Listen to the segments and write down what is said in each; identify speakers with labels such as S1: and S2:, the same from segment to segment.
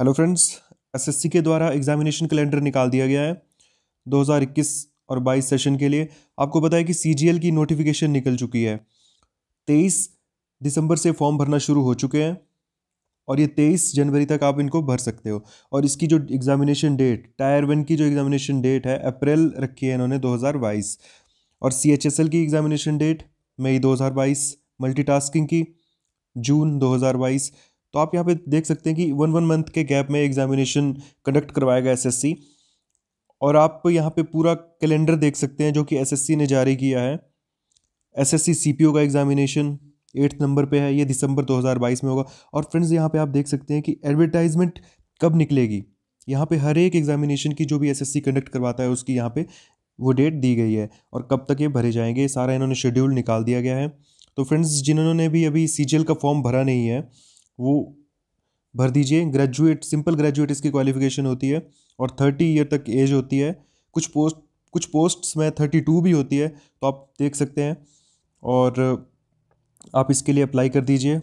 S1: hello friends SSC के द्वारा examination calendar निकाल दिया गया है 2021 और 22 सेशन के लिए आपको पता है कि सीजीएल की नोटिफिकेशन निकल चुकी है 23 दिसंबर से फॉर्म भरना शुरू हो चुके हैं और ये 23 जनवरी तक आप इनको भर सकते हो और इसकी जो एग्जामिनेशन डेट टायर वन की जो एग्जामिनेशन डेट है अप्रैल रखी है इन्होंने दो और सी की एग्जामिनेशन डेट मई 2022 मल्टीटास्किंग की जून 2022 तो आप यहाँ पे देख सकते हैं कि वन वन मंथ के गैप में एग्जामिनेशन कंडक्ट करवाएगा एसएससी और आप यहाँ पे पूरा कैलेंडर देख सकते हैं जो कि एसएससी ने जारी किया है एसएससी सीपीओ का एग्जामिनेशन एट्थ नंबर पे है ये दिसंबर 2022 में होगा और फ्रेंड्स यहाँ पे आप देख सकते हैं कि एडवर्टाइजमेंट कब निकलेगी यहाँ पे हर एक एग्जामिनेशन की जो भी एसएससी कंडक्ट करवाता है उसकी यहाँ पे वो डेट दी गई है और कब तक ये भरे जाएंगे सारा इन्होंने शेड्यूल निकाल दिया गया है तो फ्रेंड्स जिन्होंने भी अभी सी का फॉर्म भरा नहीं है वो भर दीजिए ग्रेजुएट सिंपल ग्रेजुएट इसकी क्वालिफिकेशन होती है और थर्टी ईयर तक एज होती है कुछ पोस्ट कुछ पोस्ट्स में थर्टी टू भी होती है तो आप देख सकते हैं और आप इसके लिए अप्लाई कर दीजिए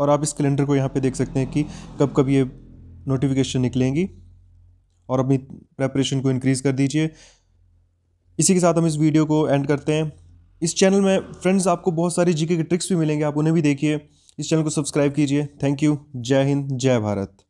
S1: और आप इस कैलेंडर को यहाँ पे देख सकते हैं कि कब कब ये नोटिफिकेशन निकलेंगी और अपनी प्रेपरेशन को इंक्रीज़ कर दीजिए इसी के साथ हम इस वीडियो को एंड करते हैं इस चैनल में फ्रेंड्स आपको बहुत सारी जीके के ट्रिक्स भी मिलेंगे आप उन्हें भी देखिए इस चैनल को सब्सक्राइब कीजिए थैंक यू जय हिंद जय भारत